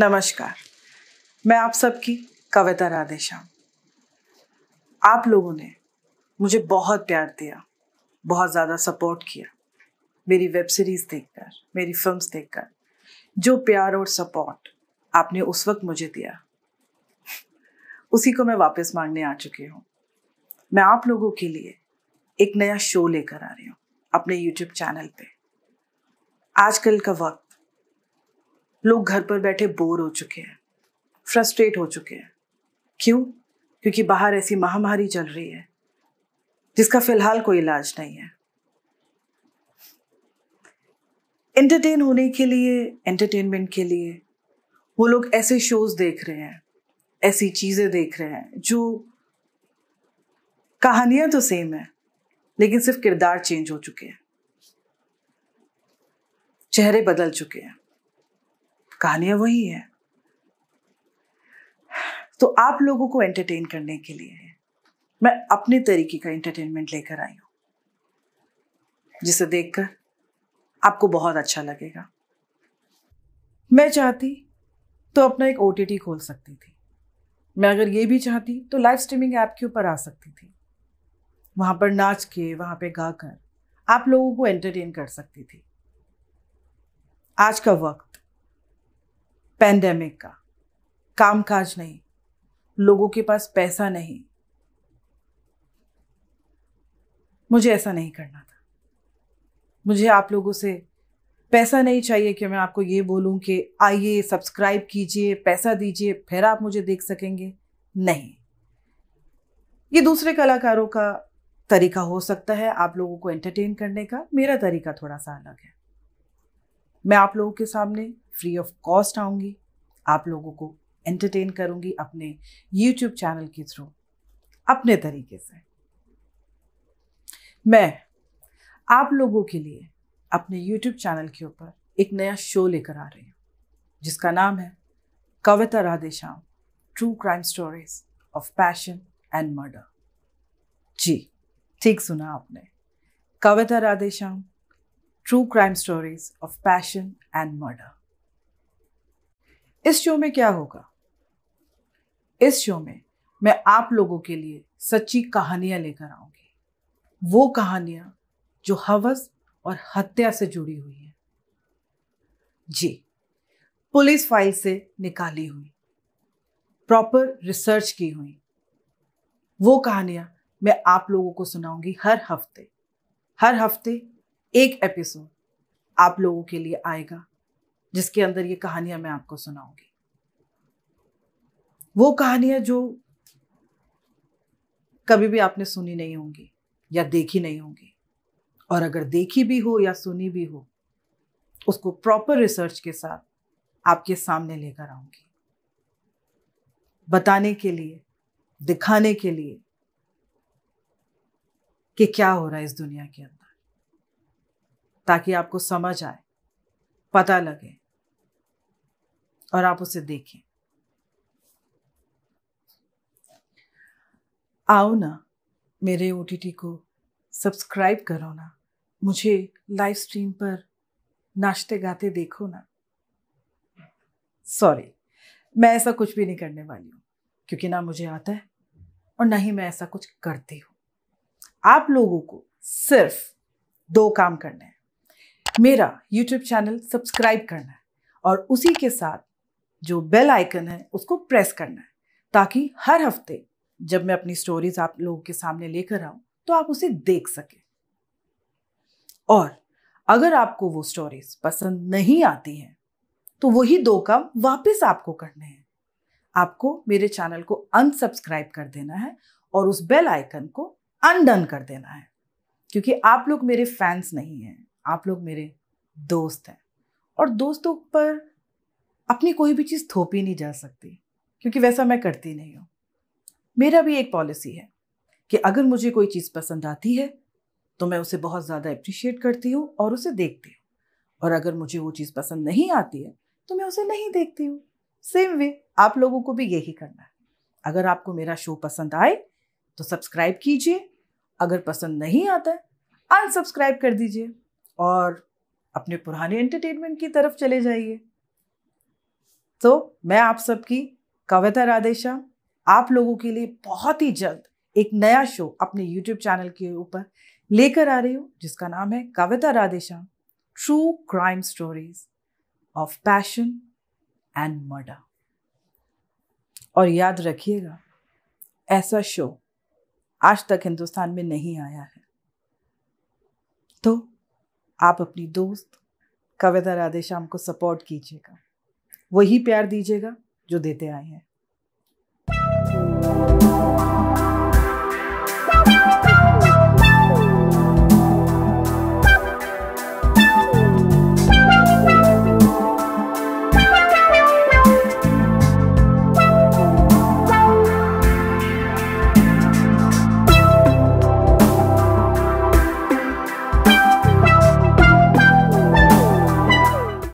नमस्कार मैं आप सबकी कविता श्याम आप लोगों ने मुझे बहुत प्यार दिया बहुत ज़्यादा सपोर्ट किया मेरी वेब सीरीज़ देखकर मेरी फिल्म्स देखकर जो प्यार और सपोर्ट आपने उस वक्त मुझे दिया उसी को मैं वापस मांगने आ चुकी हूँ मैं आप लोगों के लिए एक नया शो लेकर आ रही हूँ अपने यूट्यूब चैनल पे आजकल का वक्त लोग घर पर बैठे बोर हो चुके हैं फ्रस्ट्रेट हो चुके हैं क्यों क्योंकि बाहर ऐसी महामारी चल रही है जिसका फिलहाल कोई इलाज नहीं है एंटरटेन होने के लिए एंटरटेनमेंट के लिए वो लोग ऐसे शोज देख रहे हैं ऐसी चीज़ें देख रहे हैं जो कहानियां तो सेम है लेकिन सिर्फ किरदार चेंज हो चुके हैं चेहरे बदल चुके हैं कहानियां वही है तो आप लोगों को एंटरटेन करने के लिए है मैं अपने तरीके का एंटरटेनमेंट लेकर आई हूं जिसे देखकर आपको बहुत अच्छा लगेगा मैं चाहती तो अपना एक ओ खोल सकती थी मैं अगर ये भी चाहती तो लाइव स्ट्रीमिंग ऐप के ऊपर आ सकती थी वहां पर नाच के वहां पे गाकर आप लोगों को एंटरटेन कर सकती थी आज का वक्त पैंडेमिक का कामकाज नहीं लोगों के पास पैसा नहीं मुझे ऐसा नहीं करना था मुझे आप लोगों से पैसा नहीं चाहिए कि मैं आपको ये बोलूं कि आइए सब्सक्राइब कीजिए पैसा दीजिए फिर आप मुझे देख सकेंगे नहीं ये दूसरे कलाकारों का तरीका हो सकता है आप लोगों को एंटरटेन करने का मेरा तरीका थोड़ा सा अलग है मैं आप लोगों के सामने फ्री ऑफ कॉस्ट आऊँगी आप लोगों को एंटरटेन करूँगी अपने यूट्यूब चैनल के थ्रू अपने तरीके से मैं आप लोगों के लिए अपने यूट्यूब चैनल के ऊपर एक नया शो लेकर आ रही हूँ जिसका नाम है Kavita Radhe Shyam true crime stories of passion and murder जी ठीक सुना आपने Kavita Radhe Shyam true crime stories of passion and murder इस शो में क्या होगा इस शो में मैं आप लोगों के लिए सच्ची कहानियां लेकर आऊंगी वो कहानियां जो हवस और हत्या से जुड़ी हुई है जी पुलिस फाइल से निकाली हुई प्रॉपर रिसर्च की हुई वो कहानियां मैं आप लोगों को सुनाऊंगी हर हफ्ते हर हफ्ते एक एपिसोड आप लोगों के लिए आएगा जिसके अंदर ये कहानियां मैं आपको सुनाऊंगी वो कहानियां जो कभी भी आपने सुनी नहीं होंगी या देखी नहीं होंगी और अगर देखी भी हो या सुनी भी हो उसको प्रॉपर रिसर्च के साथ आपके सामने लेकर आऊंगी बताने के लिए दिखाने के लिए कि क्या हो रहा है इस दुनिया के अंदर ताकि आपको समझ आए पता लगे और आप उसे देखें आओ ना मेरे ओ को सब्सक्राइब करो ना मुझे लाइव स्ट्रीम पर नाश्ते गाते देखो ना सॉरी मैं ऐसा कुछ भी नहीं करने वाली हूँ क्योंकि ना मुझे आता है और ना ही मैं ऐसा कुछ करती हूँ आप लोगों को सिर्फ दो काम करने हैं मेरा यूट्यूब चैनल सब्सक्राइब करना है और उसी के साथ जो बेल आइकन है उसको प्रेस करना है ताकि हर हफ्ते जब मैं अपनी स्टोरीज आप लोगों के सामने लेकर आऊँ तो आप उसे देख सकें और अगर आपको वो स्टोरीज पसंद नहीं आती हैं तो वही दो काम वापस आपको करने हैं आपको मेरे चैनल को अनसब्सक्राइब कर देना है और उस बेल आइकन को अनडन कर देना है क्योंकि आप लोग मेरे फैंस नहीं हैं आप लोग मेरे दोस्त हैं और दोस्तों पर अपनी कोई भी चीज़ थोपी नहीं जा सकती क्योंकि वैसा मैं करती नहीं हूँ मेरा भी एक पॉलिसी है कि अगर मुझे कोई चीज़ पसंद आती है तो मैं उसे बहुत ज़्यादा अप्रिशिएट करती हूँ और उसे देखती हूँ और अगर मुझे वो चीज़ पसंद नहीं आती है तो मैं उसे नहीं देखती हूँ सेम वे आप लोगों को भी यही करना है अगर आपको मेरा शो पसंद आए तो सब्सक्राइब कीजिए अगर पसंद नहीं आता है अनसब्सक्राइब कर दीजिए और अपने पुराने एंटरटेनमेंट की तरफ चले जाइए तो मैं आप सबकी कविता राधेशा आप लोगों के लिए बहुत ही जल्द एक नया शो अपने YouTube चैनल के ऊपर लेकर आ रही हूँ जिसका नाम है Kavita Radheshyam true crime stories of passion and murder और याद रखिएगा ऐसा शो आज तक हिंदुस्तान में नहीं आया है तो आप अपनी दोस्त कविता राधेश्याम को सपोर्ट कीजिएगा वही प्यार दीजिएगा जो देते आए हैं